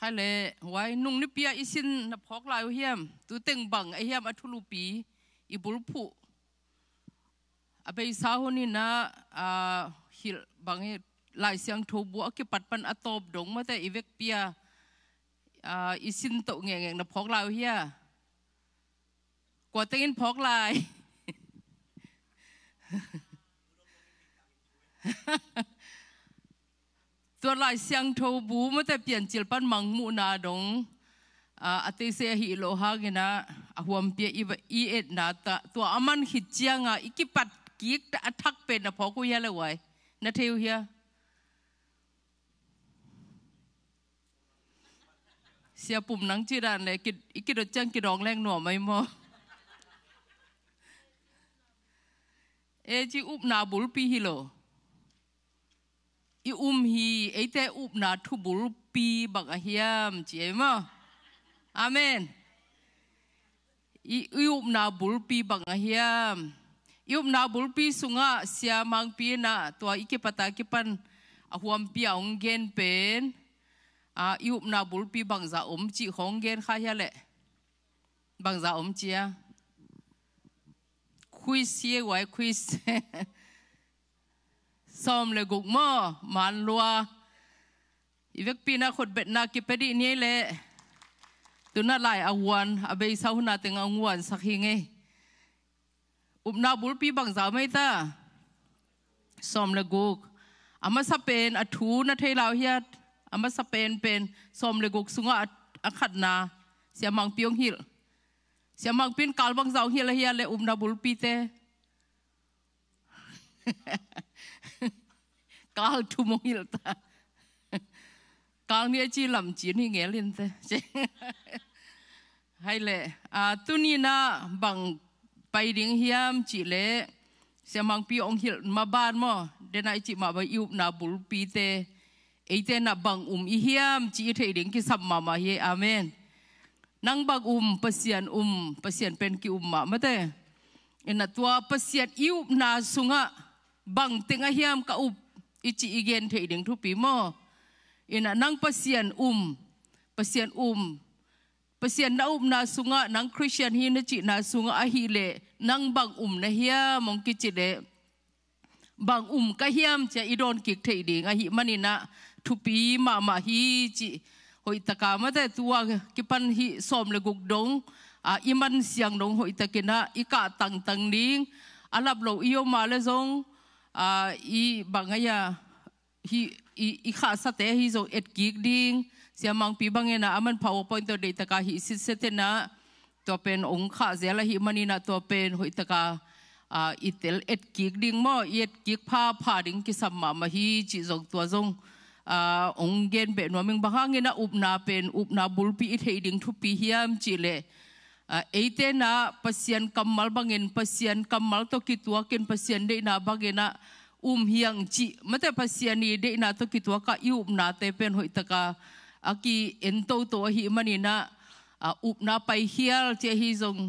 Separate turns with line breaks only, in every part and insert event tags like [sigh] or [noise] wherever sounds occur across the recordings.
ใครเลไว้นุ่งนิเปียอิสินนับพอกลายเฮียมตูเต็งบังไอเฮียมอัทุลูปีอีบุลผูอภัยสาวนี่นะอ่าฮิลบังลายเสียงทบัวกิปัดปันอตบดงมาแต่อีเวกเปียอ่าอสินตกเงี้ยนับพอกลายเฮียกว่าเต็งพอกลายตัวลายเสียงทูบูมันจะเปลี่ยนจิลปันมังมูนาดงอาทิเสียหิโลหะกินะหัวมเปียอีอีเอ็ดนาตะตัวอามันหิจียงอ่ะอีกิปัดกิกตะทักเป็นนะพอกูเฮเลยไว้นาเทียวเฮียเสียปุ่มนังจีรันเลยกิอีกิดจังกิดองแรงหน่อไม่มอเอจีอุบนาบุลปีฮิโล i um hi eite up na thu bul pi bak a hiam chị em amen i up na bul pi bak a hiam i up na bul pi sunga sia mang pi na tua ike pata ke pan a huam pi a ong gen pen a i up na bul pi bang za om chi hong gen kha ya le bang za om chi a quiz ye wai quiz [laughs] สอมเลยกุกมอมันรัวอีเวกปีนาขดเบ็ดนากิเปดีนี้เลยตุนาดลาอวันอเบยสาวนาติงอวันสักหิงเออุบนาบุลปีบังสาวไม่ตาสอมเลยกุกอามาสเปนอทูนัทเฮลาวเฮียัอามาสเปนเป็นสอมเลยกุกสุงาอัคัดนาเสียมังปิยงหิลเสียมังปินกาลบังสาวหิลเฮียเลยอุบนาบุลปีเต้ Kal tu mong il ta. Kal [laughs] mia chi lam chi ni nghe lên ta. [laughs] Hay lệ. À, tu ni na bằng bay ding hiam chi lệ. Sẽ mang pi ông hil ma ban mo. Đến ai chị mà bay yêu na bul pi te. te na bang um i hiam chi thầy ding ki sam ma ma hi. Amen. Nang bag um pasian um pasian pen ki um ma ma te. Ina tua pasian iup na sunga bang tinga hiam ka up อิจิอีเกนเถิดเดีงทุปีโมอินะนังปเสียนอุ่มปเสียนอุ่มปเสียนนาอุ่มนาสุงะนังคริสเตียนฮีนจินาสุงะอะฮีเลนังบังอุ่มนะเฮียมองกิจิเดบังอุ่มก็เฮียมจะอิโดนกิกเถิดเดียงอฮีมันินะทุปีมามาฮีจิหอยตะการมาแต่ตัวกิปันฮีสอมเลกุกดงอาอิมันเสียงดงหอยตะกินะอิกะตังตังนิงอาลับโลอิโยมาเลซงอีบางไงยาฮีอีข้าสัตย์ฮีโซเอ็ดกิกดิงเสียมังปีบางไงนะอามันพาวเวอร์พอยต์เดตกะฮีสิสเซเตนะตัวเป็นองค์ข้าเสียละฮีมันนินะตัวเป็นหุยตะกาอีเตลเอ็ดกิกดิงม่อเอ็ดกิกพาพาดิงกิสมามาฮีจิจงตัวจงองค์เกนเป็นว่ามึงบางไงนะอุบนาเป็นอุบนาบุลปีอิเทดิงทุปีเฮียมจิเล eite na pasian kamal bangin pasian kamal to kitua kin pasian de na bagena um hiang chi mate pasian ni de na to kitua ka iup na te pen hoi taka aki ento to hi mani na up na pai hial che hi zong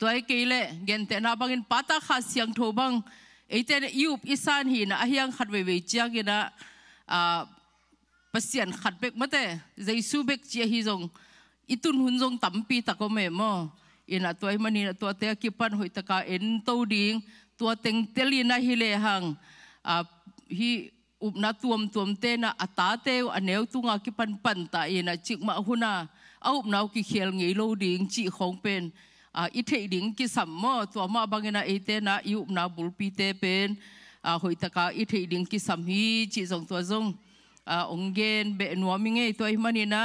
toy kele gen te na bangin pata khas siang tho bang eite na iup isan hi na ahyang khat ve ve chiang ina pasian khat bek mate jaisu bek che hi zong itun hunjong tampi takome mo ina tuai mani na tua te kipan hoi taka en to ding tua teng teli na hi le hang a hi up na tuom tuom te na ata te aneu tunga kipan pan ta ina chik ma huna aup nau ki khel ngei lo ding chi khong pen a ithe ding ki sam mo tua ma bangena e te na iup na bulpi te pen a hoi taka ithe ding ki sam hi chi zong tua zong a ongen be nuami ngei tuai mani na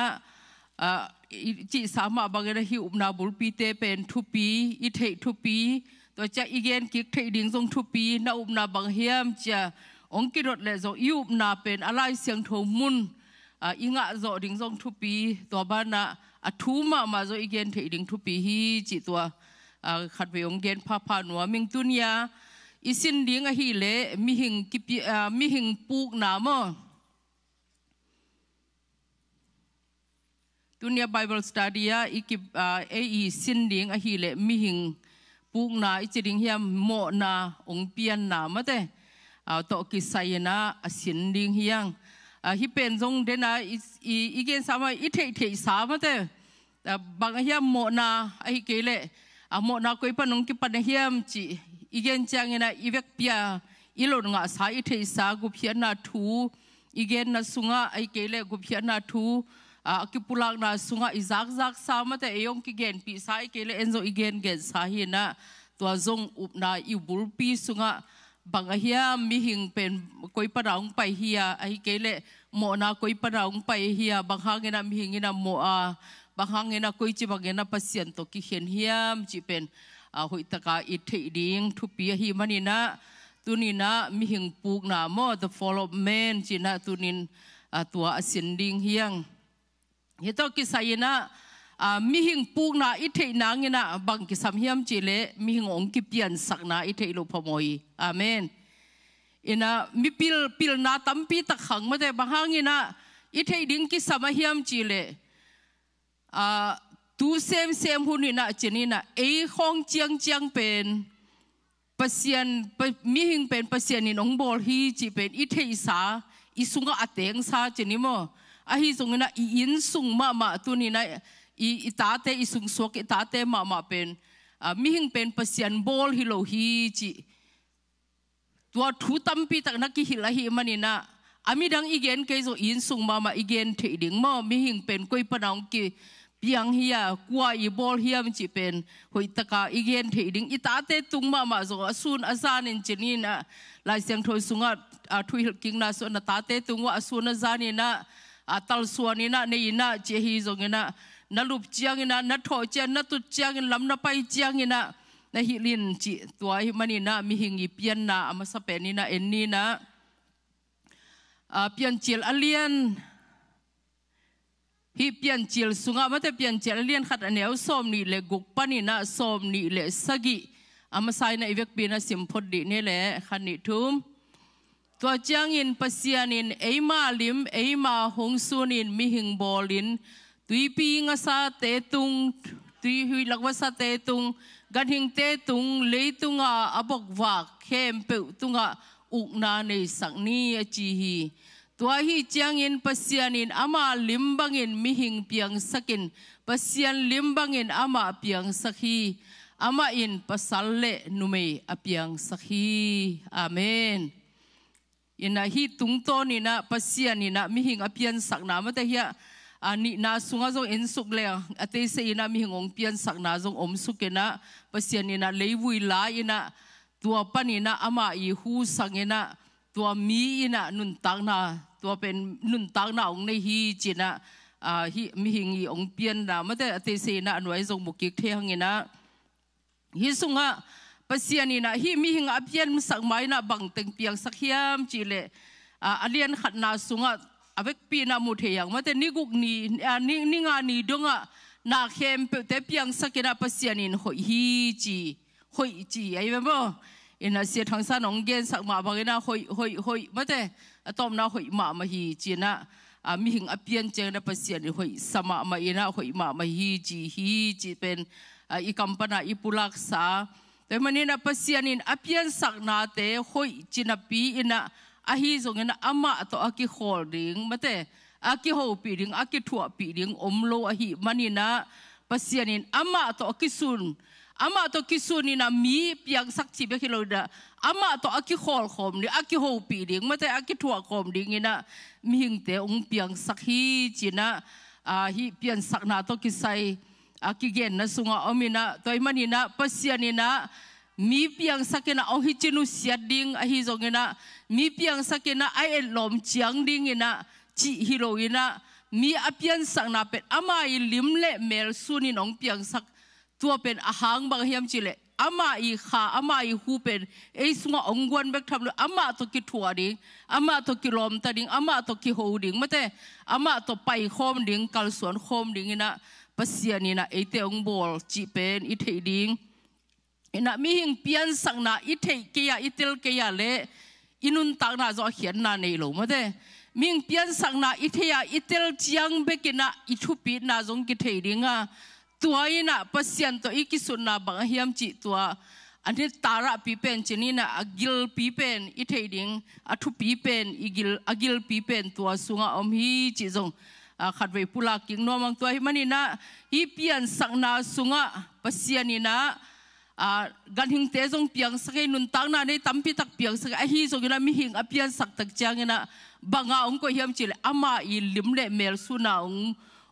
a จีสามาบังเอิญอุวนาบุลปีเตเป็นทุปีอิเททุปีตัวจะอีเกนกิกเทดิงทรงทุปีนาอุบนาบังเฮียมจะองค์กิรถเลจงอิปนาเป็นอะไรเสียงทงมุนอิงะจอดิงทรงทุปีตัวบ้านะอทูมามาจออีเกนเทดิงทุปีฮีจีตัวขัดไปองเกนพาพานัวมิงตุนยาอิสินดิงอหิเลมิหิงกิปมิหิงปูกนามอตุนยาไบเบิลสตาดียอีกิเอีสินดิงอะหิเลมิหิงปุกนาอิจิดิงเฮียมโมนาองเปียนนามาเตอโตกิสไซนาสินดิงเฮียงฮิเปนซงเดนาอีกเกนสามาอิเทีทสามาเตบางเฮียมโมนาอหิเกลเลอโมนาคุยปนองกิปันเฮียมจีอีเกนจางเงนาอีเวกพิีาอีหลง่ะสายอิเทสากุพิอยนาทูอีเกนนาสุงะอหิเกลเลกุพิอยนาทู ki pulang na sunga izak zak sama te eyong ki gen pi sa ke le enzo igen gen sa hi na tua zong up na i bul pi sunga bang ahia mi hing pen koi pa raung pai hia ai ke le mo na koi pa raung pai hia bang hang na mi hing na mo a bang hang na koi chi bang na pasien to ki hen hiam chi pen a hoi taka i thei ding thu pi hi mani na tunin na mi hing puk na mo the fall of man chi na tunin a tua asinding hiang เห่งตอกิสัยน่ะมิหิงปูนาอิทธินางินะบางกิสัมเฮมจิเลมิหิงองคิปยันสักนาอิทธิลุพมอยอามนอินะมิพิลพิลนาตัมพีตะขังมาแต่บางหังินะอิทธิดิ้งกิสัมเฮมจิเลตูเซมเซมหุนินะเจนินะเอห้องเจียงเจียงเป็นปเสียนมิหิงเป็นปเสียนินองบอลฮีจิเป็นอิทธิสาอิสุงกอัตเตงสาเจนิโมอะฮิสุงนะอินสุงมามาตุนีนะอีตาเตอีสุงสวกอีตาเตมามาเป็นมิหิงเป็นปัสยันบอลฮิโลฮิจิตัวทูตัมปีตักนักกิฮิลาฮิมันีนะอามิดังอีเกนเกโซอินสุงมามาอีเกนเทดิงมามิหิงเป็นกุยปนองกิพียงเฮียกัวอีบอลเฮียมจีเป็นหุยตะกาอีเกนเทดิงอีตาเตตุงมามาโซอสุนอาซานินจินีนะลายเสียงโทยสุงอ่ะทุยกิงนาโซนตาเตตุงวะอสุนอาซานินะ atal suanina neina chehi zongina nalup chiangina na tho chiang na tut chiang lamna pai chiangina na hilin chi tua hi manina mi hingi pian na ama sape ni na en ni na a pian chil alian hi pian chil sunga mate pian chil alian khat aneu som ni le guk pani na som ni le sagi ama sai na ivek pina simpod di ne le khani thum ตัวจางอินปาเซียนินเอมาลิมเอมาฮงซูนินมิหิงบอลลินตุยปิงสะเตตุงตุยหุยลักวะสะเตตุงกันหิงเตตุงเลยตุงาอบกวาเคมเปตุงาอุกนาเนสังนีอจีฮีตัวฮีจางินปเซียนินอมาลิมบังินมิหิงเปียงสกินปเซียนลิมบังินอมาเปียงสะคีอมาอินปส ina hi tungto ni na pasia ni na mi hing apian sak na mata hia ani na sunga zo en suk le ate se ina mi hingong pian sak na zo om suk ina pasia ni na leiwui la ina tua pani na ama i hu sang ina tua mi ina nun tang na tua pen nun tang na ong nei hi china a hi mi hing i ong pian na mata ate se ina anwai zo mukik the hangina hi sunga าปเสียนีนะฮีมิหิงอาเพียนสักไม้นะบังตึงเพียงสักเฮียมจีเล่อเลียนขัดนาสุงอ่ะอาเวกปีนามุเทียงมาแต่นิกุกนี่อันนิ่งานีดงอ่ะนาเข้มเปเพียงสักนะปเสียนินหอยฮีจีหอยจีไอ้แบบว่าอินาเสียทางซานองเกนสักมาบังนะหอยหอยหอยมาแต่ตอมนาหอยหมามาฮีจีนะอามิหิงอาเพียนเจงนาปเสียนินหอยสมามาอินาหอยหมามาฮีจีฮีจีเป็นอีกคำปนาอีปุลักษาแต่มันนี่นะพัศยานินอภิยันสักนาเตหอยจินปีอินะอาฮีสงเงินอามาตัวอากิฮอลดิงมาเตอากิฮูปีดิงอากิถั่วปีดิงอมโลอาฮีมันนี่นะพัศยานินอามาตัวอากิซุนอามาตัวกิซุนนี่นะมีเพียงสักชีพกิโลดะอามาตัวอากิฮอลคอมดิอากิฮูปีดิงมาเตอากิถั่วคอมดิงนีนะมีหิงเตองเพียงสักฮีจินะอาฮีเพียงสักนาตัวกิไซอากิเกนนะสุงอ้อมินะตัวมันินะปัศยาน่นะมีเพียงสักนะองค์จินุสยดิ้งอหิจงินะมีเพียงสักนะไอเอลลมจียงดิ้งินะจีฮิโรินะมีอเพียงสักนะเป็นอามาอิลิมเลเมลสุนินองเพียงสักตัวเป็นอาหางบางเฮียมจิเลอามาอิข้าอามาอิฮูเป็นไอสุงาองกวนเบกทำเลอามาตกิถัวดิ้งอามาตกิลมตัดิ้งอามาตกิโฮดิ้งไม่แต่อามาตไปโคมดิ้งกัลสวนโคมดิ้งินะ pasiani na ete ong bol chi pen i thei ding ina e mi hing pian sang na i thei ke ya i tel le inun tak na zo hian na nei lo ma de ming pian sang na i thei ya i tel chiang be ke na i thu pi na zong ki thei a tua ina e pasian to i e ki sun na bang hiam chi tua ani tara pi pen chini na agil pi pen i ding athu pi pen igil agil pi pen tua sunga om hi chi zong ขัดไวูุ้ลากิงนอมังตัวให้มันนี่นะฮีเปียนสักนาสุงะปัศยานีนะกันหิงเตทรงเปียงสักนุนตังนาในตั้มพิตักเปียงสักฮีทรงนะมิหิงอเปียนสักตักจางนะบังอาองก็เฮียมจิลอามาอิลิมเลเมลสุนาอง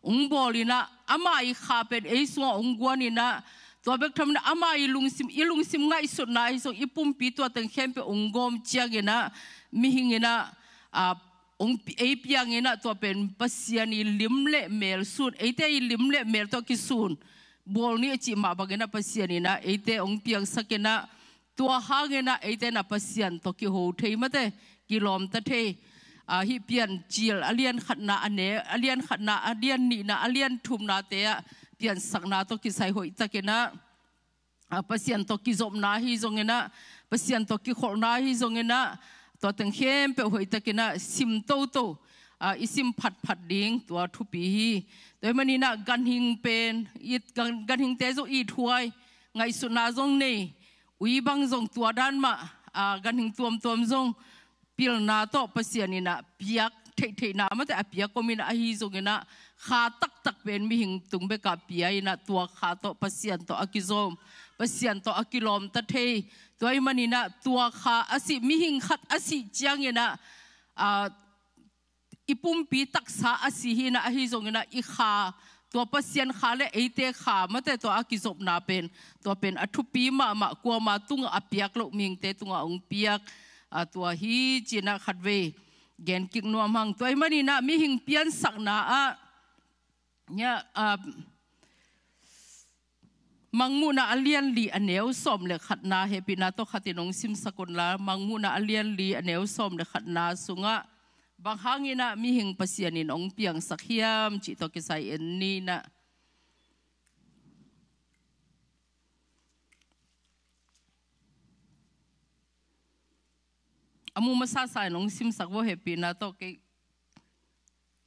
องบอลินะอามาอิขาเป็นไอสวงองกวนินะตัวเบกทำนะอามาอิลุงซิมอิลุงซิมง่ายสุดนะไอรงอิปุ่มปีตัวตังเข้มไปองกอมจียงนะมิหิงนะองไอพียงเงินตัวเป็นภาษาานีลิมเล่เมลสูนเอเตยลิมเล่เมลตัวกิสูนบอลนี้จิมาบังเงินปัสยานีนะเอเตองพียงสักเงินตัวหางเงินไอเตนับปัสยานตัวกิโฮเทยมาเตกิลอมตะเทยอาฮิเปียนจีลอเลียนขัดนาอเนออเลียนขัดนาอเลียนนีนาอเลียนทุมนาเตะเปียนสักนาตัวกิไซโฮอิตะเกินะปัสยานตัวกิจมนาฮิจงเงินปัสยานตัวกิโคนาฮิจงเงินตัวตึงเข้มเปหัยตะกินะซิมโตโตอ่าอิซิมผัดผัดดิ้งตัวทุปีฮีตดยมันนี่นะกันหิงเป็นอีกันกันหิงเตโซอีถวยไงสุนารงนี่อุยบังรงตัวด้านมาอ่ากันหิงตัวมตัวมรงพิลนาโตปเสียนี่นะเปียกเทเทนามาแต่เปียกก็มีนะฮีจงนะขาตักตักเป็นมีหิงตุงเบกับเปียนะตัวขาโตปเสียนตัวอากิโซมปเสียนต่ออกิลอมตะเทตัวไอมันนี่นะตัวขาอสิมิหิงขัดอสิจียงเนี่ยนะอีปุ่มปีตักษาอสิหินะอิจงเน่ยนะอีขาตัวปเสียนขาและไอเตขามาแต่ตัวอากิจบนาเป็นตัวเป็นอทุปีมามากัวมาตุงอภปียกโลมิงเตตุงอองเปียกตัวฮีจีนะขัดเวเกนกิกนัวมังตัวไอมันนี่นะมิหิงเปียนสักนาอ่ะเนี่ยอ่า mangu na alian li aneu som le khatna hepina to khatinong sim sakon la mangu na alian li aneu som le khatna sunga bang hangina mi hing pasianin ong piang sakhiam chi to kisai en ni na amu masa sa nong sim sakwo hepina to ke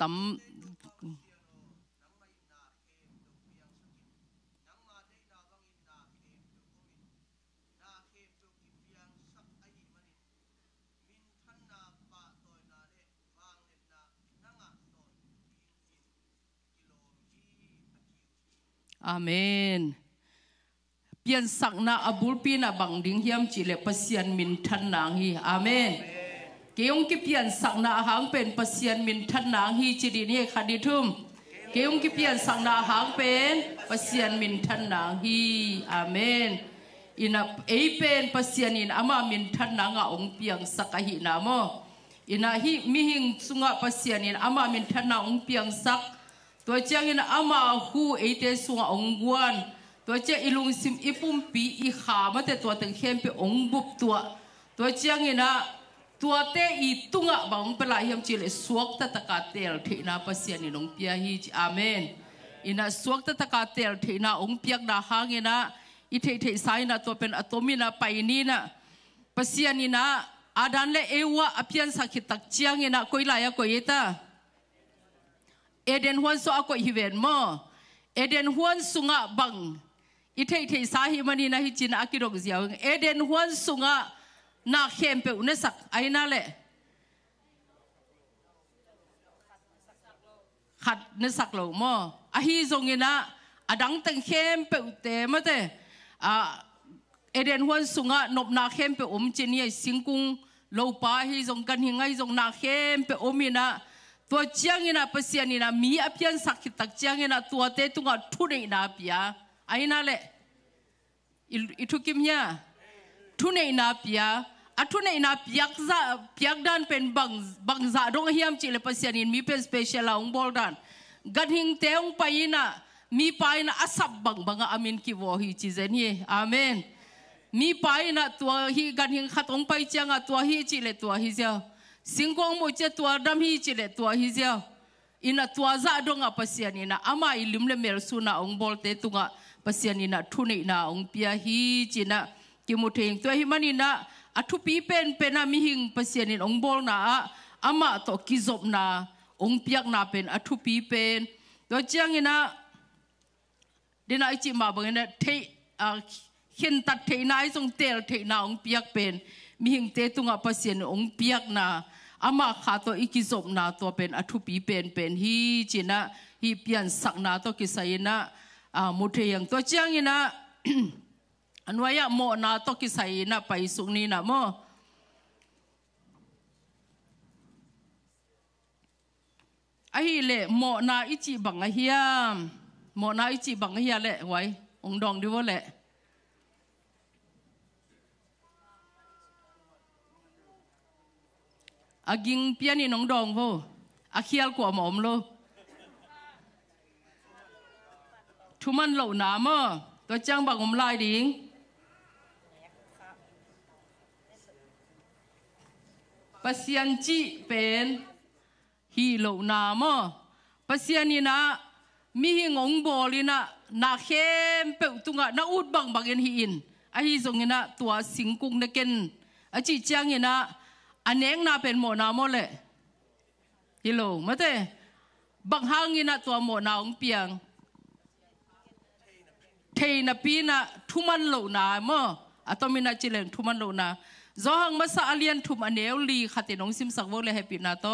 tam Amen. Pian sak na abul pi na bang ding hiam chi le pasian min than nang hi. Amen. Keong ki pian sak na hang pen pasian min than nang hi chi di ni khadi thum. Keong ki pian sak na hang pen pasian min than nang hi. Amen. Ina ei pen pasian in ama min than nang a ong piang sak hi na mo. Ina hi mi hing sunga pasian in ama min than na ong piang sak ตัวเจ้าเงินอามาหูเอเตสัวองกวนตัวเจ้าอิลุงซิมอิปุ่มปีอิขามาแต่ตัวตึงเข้มไปองบุบตัวตัวเจ้าเงินนะตัวเตอีตุงะบังเปลาเฮมจิเลสวกตะตะกาเตลทีนาพัศยานินงพิยาฮิจอามมนอินาสวกตะตะกาเตลทีนาองพิียกดาหางเงินนะอิเทเทไซนะตัวเป็นอะตอมินะไปนี่นะพัศยานินะอาดันเลเอวะอภิยันสักขิตักเจียงเงินนะกอยลายกอยเตาเอเดนฮวนโซอากอยฮิเวนมอเอเดนฮวนสุงะบังอิเทเทสาหิมันีนะฮิจินอากิดงเซียวเอเดนฮวนสุงะนาเขมเปอุนสักไอนั่นแหละขัดเนสักโล่มออะฮีจงินะอดังตังเขมเปอุเตมาเตอะเอเดนฮวนสุงะนบนาเขมเปอมเจินียสิงกุงโลปาฮีจงกันหิงไงจงนาเขมเปอมินะตัวเจียงอินาเปเซียนินามีอเพียนสักขิตักเจียงอินาตัวเตตุงอทุเนนาเปียไอ้นั่นแหละอิทุกิมเนี่ยทุเนนาเปียอัทุเนนาเปียกซาเปียกดันเป็นบังบังซาดงเฮียมจิเลเปเซียนินมีเป็นสเปเชียลองบอลดันกันหิงเตองไปนะมีไปนะอสับบังบังอามินกิวอฮีจิเซนีอาเมนมีไปนะตัวฮีกันหิงขัดองไปเจียงอะตัวฮีจิเลตัวฮีเจ้าสิงกงมวยเจตัวดำฮีจิเลตัวฮิเจียอินาตัวซาดงอ่ะภาษานีนะอามาอิลิมเลเมลสุนะองบอลเตตุงอ่ะภาษานีนะทุนีนะองพิยาฮีจินะกิมุเทงตัวฮิมันีนะอัทุปีเป็นเป็นนะมิหิงพภาษานีองบอลนะอามาตอกิจบนะองพิยักนะเป็นอัทุปีเป็นตัวเจียงนะเดนาอิจิมาบังนะเทอ่าเห็นตัดเทนายทรงเตลเทนาองพิยักเป็นมิหิงเตตุงอ่ะภาษานีองพิยักนะอามาขาตัวอีกิจบนาตัวเป็นอธุปีเป็นเป็นฮีจีนะฮีเปียนสักนาตัวกิสัยนะอ่ามุเทียงตัวเจียงนะอันวายะโมนาตัวกิสัยนะไปสุนีนะโมไอ้เละโมนาอิจิบังเฮียมโมนาอิจิบังเฮียเละไว้องดองดีวะเละ aging à, pian in ong dong vô, vo à, akhial ko mom lo thuman lo nà mo to chang bang um lai ding pasian chi pen hi lo na mo pasian ina mi hi ngong bolina na khem pe tunga na ut bang bang in hi à, in a hi zong ina tua singkung na ken a chi chang ina อันเองน่าเป็นหมนาโมเลยฮิโลมาใต่บางฮางินะตัวหมนาองเปียงเทนปีนะทุมันโลนาเมื่ออตมินาจิเลงทุมันโลนาจอหังมาสะอเลียนทุมอเนวลีคาเตนองซิมสักวเลยให้ปีนาโต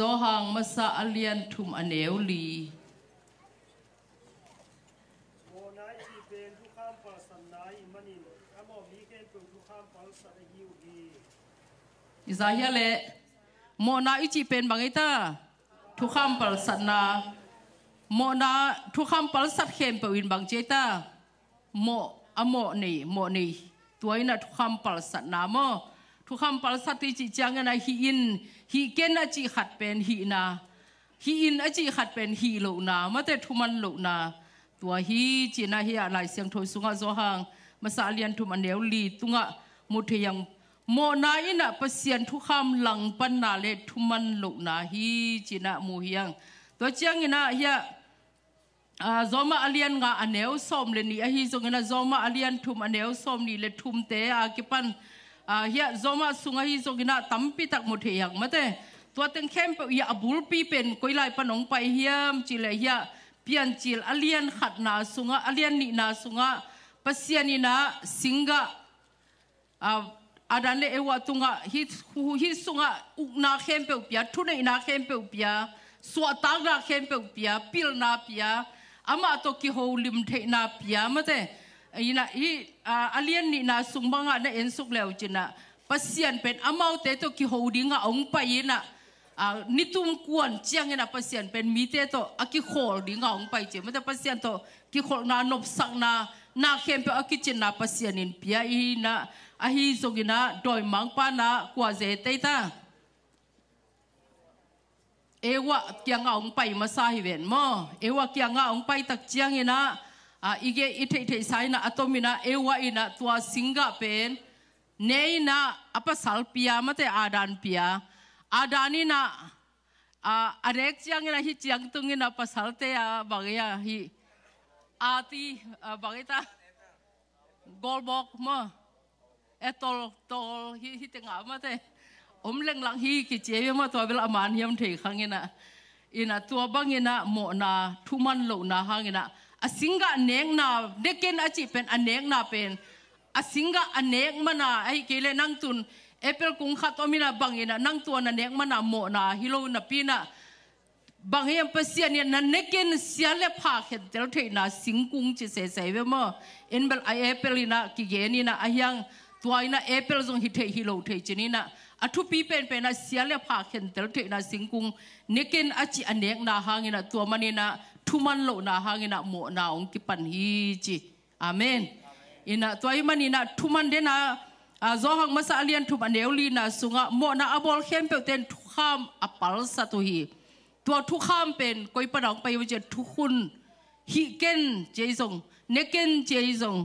โซฮังมาซาอเลียนทุมอเนวลีอิซาฮิเลโมนาอิจิเป็นบางไอตา ทุกขามปัลสันนา โมนาทุกขามปัลสัตเข็มปวินบางเจตา โมอโมนี่โมนี่ตัวนี้นะทุกขามปัลสัตนาโมทุกคำปรลสติจิจังนะฮีอินฮีเกนอจิขัดเป็นฮีนาฮีอินอจิขัดเป็นฮีโลนามาแต่ทุมันโลนาตัวฮีจีนาฮีอะไรเสียงโทสุงะโซหังมาสาเลียนทุมันเดวลีตุงะมุทยังโมนาอินะเปเสียนทุกคำหลังปันนาเลทุมันโลนาฮีจีนามูฮียงตัวเจียงนะฮีย zoma alian น g a aneu som le ni ahi zongena zoma alian t h u เน n ส้มนี่เลทุมเตะอากิปันเฮียจอมาสุงหิสกินาตั้มปีตักมุทเฮียกมาเตตัวเต็งเข้มไปเยอาบุลปีเป็นกุยไลปนงไปเฮียมจิเลเฮียเปียนจิลอเลียนขัดนาสุงะอเลียนนีนาสุงะปัสยานีนาสิงกะอาอาดันเลเอวาตุงหะฮิฮูฮิสุงะอุกนาเข้มไปอุปยาทุนอินาเข้มไปอุปยาสวัตากราเข้มไปอุปยาปิลนาปยาอามาตุกิโฮลิมเทนาปยามาเตอีน่ะอีอ่าอาเลียนนี่น่ะสุ่มบังอ่ะน่ะเอ็นสุกเล้วจีน่ะพัศยันเป็นอามาวเตโตกิฮฮดิงะองไปยีน่ะอ่านิทุมกวนเจียงยงีน่ะพัศยันเป็นมีเตโตอ่ะกิฮฮดิงะองไปจีมันแตพัศยันโตกิโฮน่โนบสังน่ะนาเข้มเป็นอ่ะกิจีน่ะพัศยันินพิยาอีน่ะอ่ะฮีสุกิน่ะโดยมังปานะกว่าเจตีตาเอวะเกียงอ่ะองไปมาสาฮิเวนมอเอวะเกียงอ่ะองไปตักเจียงยงี้น่ะ Uh, ige ite ite saina atomina ewa ina tua singa pen neina apa salpia mate adan pia adani na uh, ah, arek siang ina hi siang tungina apa salte ya bagaya hi ati uh, ah, bagita golbok ma etol tol hi hi tenga mate omleng lang hi ki chebe ma tua bel aman hiam thei khangina ina tua bangina mo na thuman lo na hangina a singa nek na neken a chi pen a nek na pen a singa a nek mana ai kele nang tun apple kung khat omina bangina nang tuan na nek mana mo na hilo na pina bang hiam pasian ya na neken siale pha khet tel the na singkung chi se se ve mo in bel ai apple na ki ge ni na a hyang tuaina apple zong hi the hi lo the chi na อัทุปีเป็นเป็นอาเซียนเลยผ่าเข็นเตลเทนาสิงกุงนิกินอาจิอันเนกนาหางินาตัวมันินาทุมันโลนาหางินาโมนาองคิปันฮีจิอาเมนอินาตัวมันินาทุมันเดนะอาจอหังมาสาเลียนทุมันเดวลีนาสุงะโมนาอบอลเขมเปลืเตนทุขามอปัลสตุฮีตัวทุขามเป็นก้อยปนองไปวิจิตทุคุณฮิเกนเจยซงเนกินเจยซง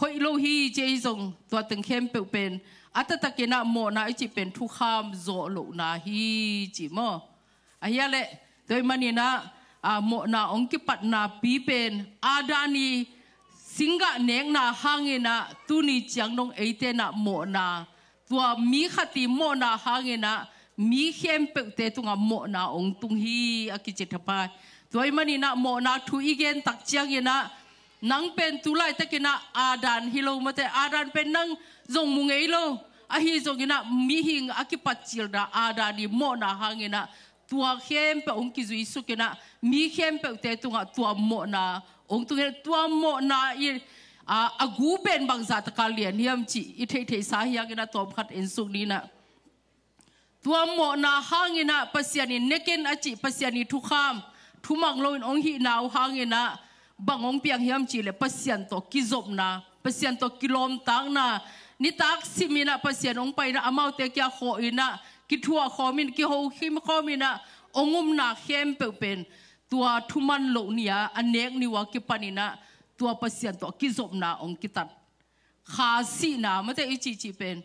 hoi lo hi je zong to teng khem pe pen atata ke na mo na e chi pen thu kham zo lo na hi chi mo a ya le doi mani na a mo na ong ki pat na pi pen adani singa neng na hangi e na tu ni chang nong eite na mo na tua mi khati mo na hangi e na mi khem pe te tunga mo na ong tung hi akiche thapa doi mani na mo na thu igen tak chiang na นังเป็นตุไลตะกินะอาดานฮิโลมาเตอาดานเป็นนังจงมุงเอโลอาฮิจงกินะมีหิงอากิปัจจิลดาอาดานีโมนาหางินะตัวเข้มเปองกิจุิสุกินะมีเข้มเปเตตุงะตัวโมนาองตุงตัวโมนาอีอากูเป็นบางสาตกาเลียนเฮียมจิอิเทเทสาฮิยากินะตอมขัดเอ็นสุกนี้นะตัวโมนาหางินะปัสยานีเนกินอจิปัสยานีทุขามทุมังโลนองหินาวหางินะบางองเปียงเฮียมจีเลยเปอร์เซยนต์วกิจบนะเปอร์เซยนต์วกิโลมตังนะนี่ตักสิมีนะเปอร์เซยนตองไปนะอามาเตกี้ขออินะกิทัวขอมินกิโฮขิมขอมินะองุมนาเข้มเป็นตัวทุมันโลเนียอันเนกนิวากิปานินะตัวเปอร์เซยนต์วกิจบนะองกิตัดขาสีนะไม่แต่อิจิจิเป็น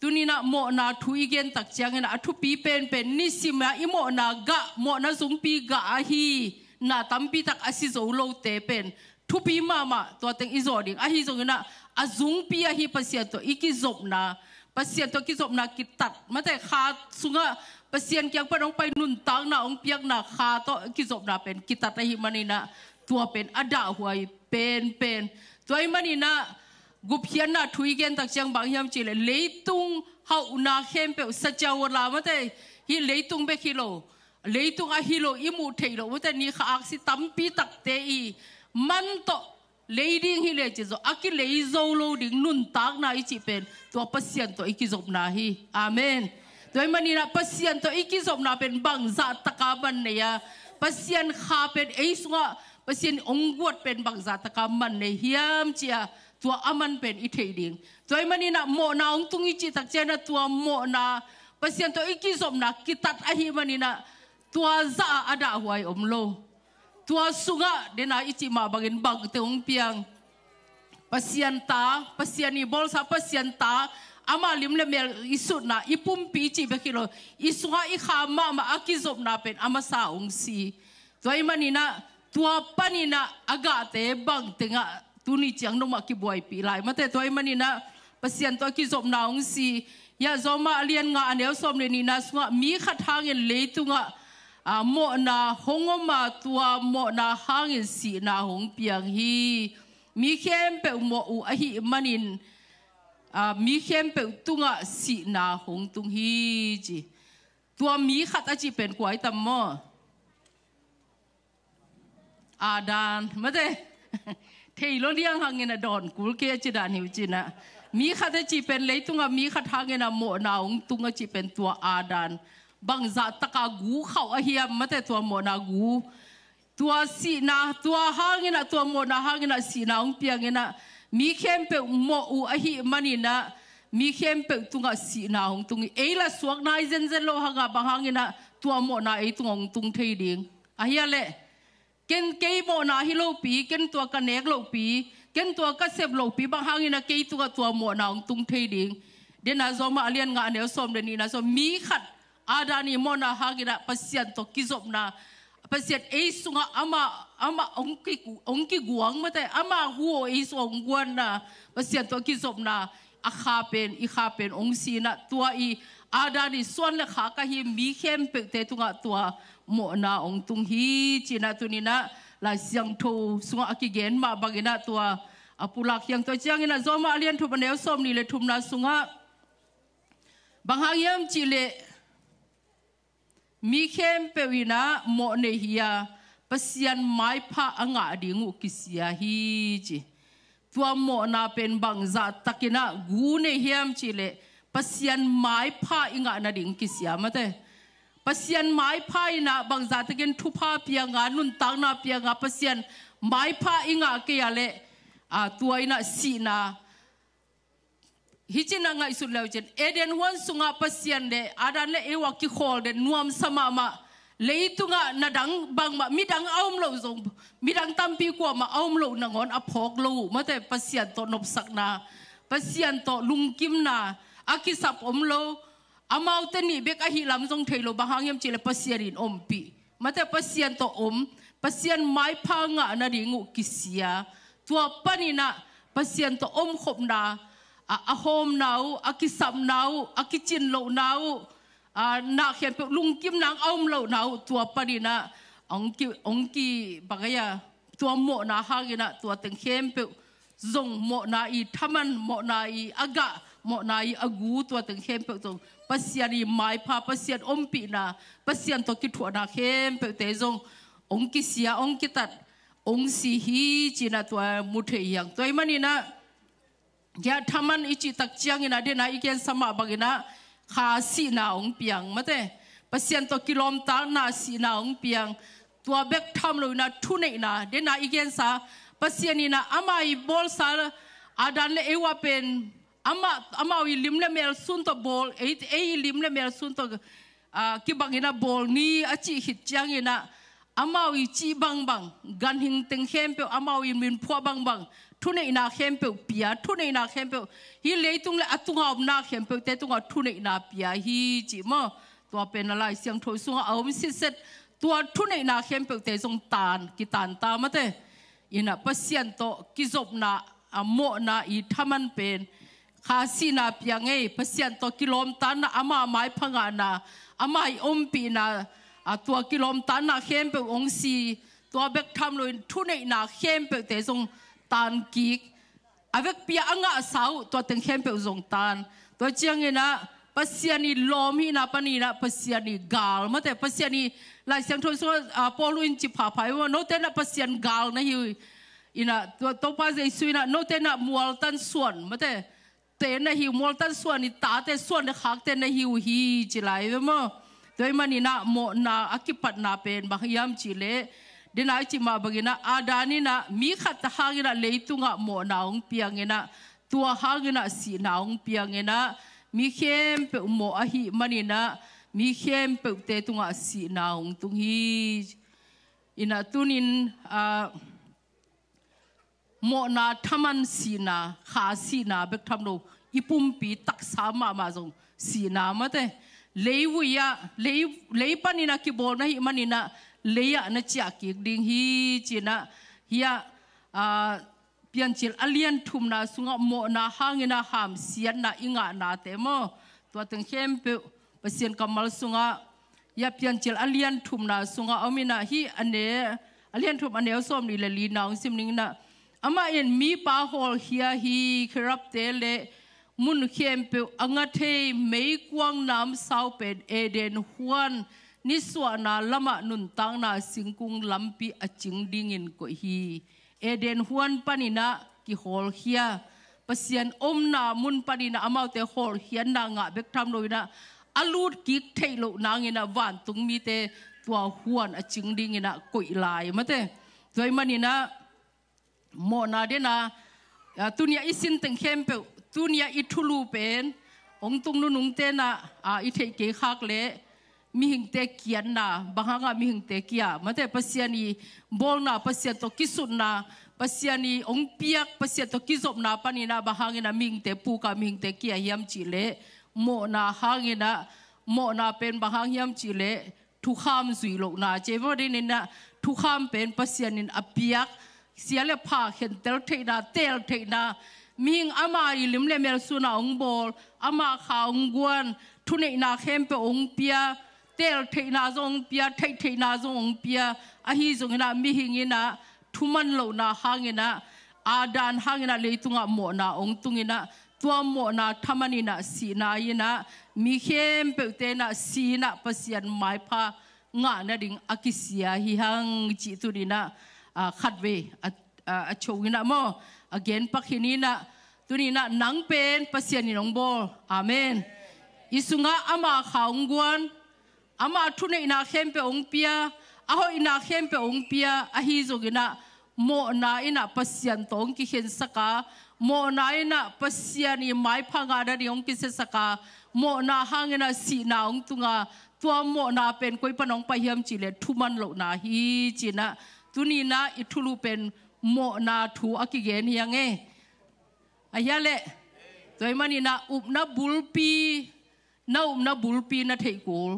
ตุนีนะโมนาทุยเกนตักเจียงนะทุปีเป็นเป็นนิสิมะอิโมนากะโมนาสุงปีกะอาฮีนาตัมปีตักอาศิโซลลเตเป็นทุพีมามาตัวเต็งอิจอดิงอาฮิจงนะอาจุงปีอาฮิปัสเซียตัวอีกิจบนาปัสเซียตัวกิจบนากิตัดมาแต่ขาสุงะปัสเซียนเกี่ยงไปน้องไปนุ่นตังนาองเปียกนาขาตัวกิจบนาเป็นกิตัดอาฮิมันีนะตัวเป็นอดาหวยเป็นเป็นตัวไอ้มันีนะกุบเฮียนนะทุยเกนตักเชียงบางยามจีเลยเลยตุงเฮาอุนาเข้มเปวสัจจาวลามาแต่ฮิเลยตุงเบคิโลเลยตัวฮิโลอิมูเทโลวันนี่ข้าอักสิตัมปีตักเตอีมันโตเลยดิ้งฮิเลจิโซอักิเลยโซโลดิ้งนุนตากนาอิจิเป็นตัวพัศยันตัวอิกิจบนาฮีอามมนตัวมันนี่นะพัศยันตัวอิกิจบนาเป็นบังซาตะกาบันเนี่ยพัศยันขาเป็นเอสวะพัศยันองกวดเป็นบังซาตะกาบันเนียเฮียมจียตัวอามันเป็นอิเทดิ้งตัวมันนี่นะโมนาองตุงอิจิตักเจนะตัวโมนาพัศยันตัวอิกิจบนากิตัดอหิมันนี่นะ tua za ada huai omlo tua sunga dena ichi ma bagin bag teung piang pasian ta pasian bol sa pasian ta ama lim le mel isu na ipum pi chi bekilo isunga i kha ma ma akizop na pen ama sa ung si toy manina tua panina aga te bang tenga tuni chang no ma ki boy pi lai mate toy manina pasian to akizop na ung si ya zoma alian nga anel som le ni na sunga mi kha thangin le tunga nga a mo na hongo ma tua mo na hangin si na hong piang hi mi khem pe mo u a hi manin a mi khem pe tunga si na hong tung hi j i tua mi khat a chi pen kwai tam mo a dan ma de thei lo riang hangin a don kul ke chi dan hiu chi na mi khat a chi pen le tunga mi khat hangin a mo na hong tunga chi pen tua a dan bằng dạ tất cả gú khẩu ở hiểm mà thế tua mồ na gú tua xì na tua hang na tua mồ na hang na xì na ông piang na mi khem pe mồ u ở hi mani na mi khem pe tunga si na ông tung ấy là suak na zen zen lo hang bằng hang na tua mồ na ấy tung ông tung thấy ding, à hiya lệ ken kei mồ na hi lo pi ken tua cái nẹt lo pi ken tua cái sẹp lo pi bằng hang na kei tua tua mồ na ông tung thấy ding, đến na zoma alien ngã nếu som đến na zom mi khát ada ni mona nak pasien to kisop na pasien isu eh, nga ama ama ongki ongki guang mata ama huo isu eh, ongguan na pasien to kisop na akhapen ikhapen ongsi na tua i ada ni suan le ha khaka hi mi khem pe tunga tua mo na ong tung hi china na la siang tho sunga aki gen ma na tua apulak yang tua siang na zoma alian tu pandeu som ni le thumna sunga bang hang yam chi มีเข้มเปวินะโมเนฮียปเศียนไม้พะอ่างดิงุกิเสียฮีจีตัวโมนาเป็นบังจัตะกินะกูเนฮียมจีเลปเศียนไม้พะอิงานดิงกิเสียมาเตปเศียนไม้พากนะบางจัตะกินทุพาเปียงานุนตังนาเปียงาปเศียนไม้พะอิงาเกียเลอ่าตัวอินะสีนา hijina ngai sut laujen eden wan sunga pasian de adan le ewa ki khol de nuam sama ma leitunga nadang bang ma midang aum lo zong midang tampi kwa ma aum lo nangon a phok lo ma te pasian to nop na pasian to lungkim na akisap om lo amau te ni bek a hi lam zong thailo bahang yam chile pasian in om pi ma te pasian to om pasian mai phanga na ringu kisia tua panina pasian to om khop na a à, à hôm nào a à ki sam nào a ki chin lo nào a na khian pe lung kim nang om lo nào tua parina ong ki ong ki bagaya tua mo na ha gi na tua teng khem pe zong mo na i thaman mo na i aga mo na i agu tua teng khem pe zong pasiari mai pa pasian om pi na pasian to ki thua na khem pe te zong ong ki sia ong ki tat ong si hi china tua mu the yang toimani na Ya taman ichi tak chiang ina dena iken sama bagina kha si na piang mate pasien to kilom ta na si na piang tua bek tham lo na thu nei na dena iken sa pasien ina ama i bol sal ada le ewa pen ama ama wi lim le mel sun bol e e lim le mel sun to a ki bangina bol ni achi hit chiang ina ama wi chi bang bang gan hing teng hem pe ama wi min phua bang bang ทุนในนาเข้มเปียวเปียทุนในนาเข้มเปียวฮีเลยตุงเลยอตุงเอาหน้าเข้มเปียวแต่ตุงเอาทุนในนาเปียฮีจิมอตัวเป็นอะไรเสียงโทรศัพท์เอาไม่สิเสร็จตัวทุนในนาเข้มเปียวแต่ทรงตานกิตานตามาเตยินะปัสเซียนโตกิจบนาอโมนาอีทามันเป็นข้าศีนาเปียงเอปัสเซียนโตกิลมตานอามาไม้พังานาอามาอมปีนาตัวกิลมตานนาเข้มเปียวองซีตัวเบกทำเลยทุนในนาเข้มเปียวแต่ทรงตันกิกอาเวกพี่อ่างก็สาวตัวตึงเข้มเป็นจงตันตัวเชียงเงินนะเปียนีลมีนาปนีนะเปียนีกาลมาแต่เปียนีลายเสียงทศวรราพอลุนจิผาไปว่าโนเทนะเปียนกาลนะฮิวอินะตัวตัวป้าใจสุยนะโนเทนามัวตันส่วนมาแต่เทนาฮิวมัวตันส่วนนี่ตาเทส่วนเด็กหักเทนาฮิวฮีจิไลเว้ยมั้งตัวมันนี่นะโมนาอักขิปัตนาเป็นบางยามจิเล dina chi ma bagina adani na mi khat hangina leitunga mo naung piangena tua hangina si naung piangena mi khem pe mo a hi manina mi khem pe te tunga si naung tung hi ina tunin a mo na thaman si na kha si na bek tham lo ipum pi tak sa ma ma zong si na ma te leiwu ya lei lei panina ki bol na hi manina เลยนจะกิดิงฮีจีนะเฮียอ่าเปียนจิลอเลียนทุมนาสุงอโมนาหางินาหามเสียนนาอิงะนาเตมอตัวตึงเข้มเปปเสียนกำมลสุงอยาเปียนจิลอเลียนทุมนาสุงะเอามินาฮีอันเนอเลียนทุมอันเนอส้มนี่ลลีนางซิมนิงนะอามาเอ็นมีปาฮอลเฮียฮีครับเตเลมุนเข้มเปวอังเทไม่กวางน้ำสาวเป็ดเอเดนฮวน ni suwa na lama nun tang na singkung lampi a ching dingin ko hi eden huan panina ki hol hia pasian om na mun panina amau te hol hian na nga bek tham na, alut ki thei lo nangina wan tung mi te tua huan a ching dingina koi lai mate zoi manina mo na de na tunia isin teng hem pe tunia i thulu pen ong tung nu nung te na a i thei ke khak le มิหิงเตกี้นนาบังหงามิหิงเตกียมันจะพัศยานีบอลนะพัศยานตกิสุนนะพัศยานีองพิียกพัศยานตกิจบนะปานีนะบังหงินามิหิงเตปูกามิหิงเตกียยามจีเลโมนะหางีนะโมนะเป็นบังหงยามจีเล ทุขามสุยโลกนะเจมารินินะทุขามเป็นพัศยานินอเิยักเสียเลพาเห็นเตลเทนะเตลเทนะมิหิงอามาอิลิมเลเมลสุนะองบอลอามาข้าองกวนทุนีนาเข้มไปองเปีย tel thei na zong pia thei thei na zong pia a hi zong na mi hing na thuman lo na hang na adan hang na leitunga mo na ong tungina tua mo na thamani na si na ina mi khem pe te na si na pasian mai pha nga na ding akisia hi hang chi tu dina a khatwe a chowina mo again pakhinina na nang pen pasian ni nong bol amen isunga ama khaungwan ama athune ina khempe ongpia aho ina khempe ongpia ahi zogina mo na ina pasian tong ki hen saka mo na ina pasian i mai phanga da ri ong ki se saka mo na hangena si na ong tunga tua mo na pen koi panong pa hiam chi le thuman lo na hi china tuni na i thulu pen mo na thu akigen hiang e ayale toimani na upna bulpi na upna bulpi na theikul cool.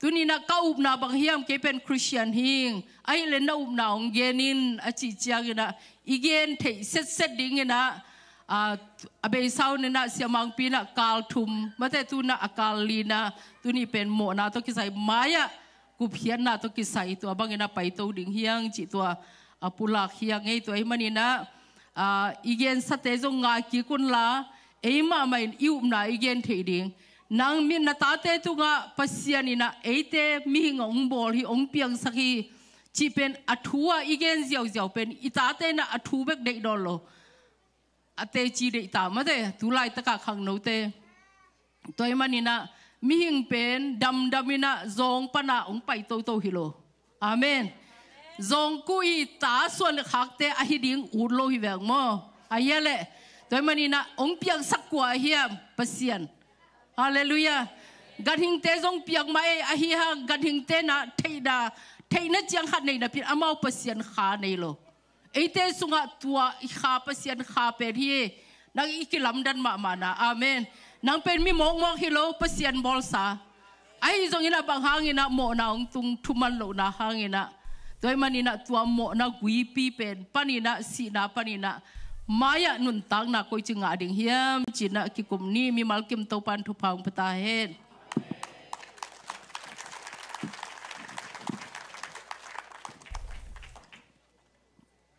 ตุนีนักอุบนาบางเฮียมเกเป็นคริสเตียนฮิงไอเลนอุบนาองเกนินอจิจากินะอีเกนเทเซตเซตดิงินะอาเบยเศร้าเนี่ยนะเสียมังปีนะกาลทุมมาแต่ตุนะอากาลีนะตุนี่เป็นโมนาตุกิใส่ไม้อะกูเพียนนะตุกิใส่ตัวบางเงินะไปตัวดิ่งเฮียงจิตัวปุลักเฮียงไงตัวไอ้มันนี่นะอีเกนสเตจงงากีกุนลาไอ้มาไม่อิ่มนะอีเกนเทดิ่ง nang min na ta tate tu nga pasian ina eite mi nga ong bol hi ong piang saki chi pen athua igen ziau ziau pen ta itate na athu bek dei don lo ate chi dei ta ma de tu lai taka khang no te toy manina mi hing pen dam damina zong pana ong pai to to hi lo amen zong kui ta suan khak te a hi ding ur lo hi vang mo ayele toy manina ong piang sakwa hiam pasian ฮาเลลูยากันหิงเตจงเปียกมาเออฮิฮะกันหิงเตนะเทดาเทนะจยงขัดในนะพี่อามาอุปเสียนขาในโลไอเตสุงะตัวอิขาปเสียนขาเปรีนังอิกลำดันมามานะอาเมนนางเป็นมีมองมองฮิโลปเสียนบอลซาไอจงอินะบางหางินะโมนาองตุงทุมันโลนาหางินะตัวมันนี่นะตัวโมนากุยปีเป็นปานินะสีนาปานินะ Maya nun tang na koi chinga ding hiam china ki ni mimalkim malkim to pan thu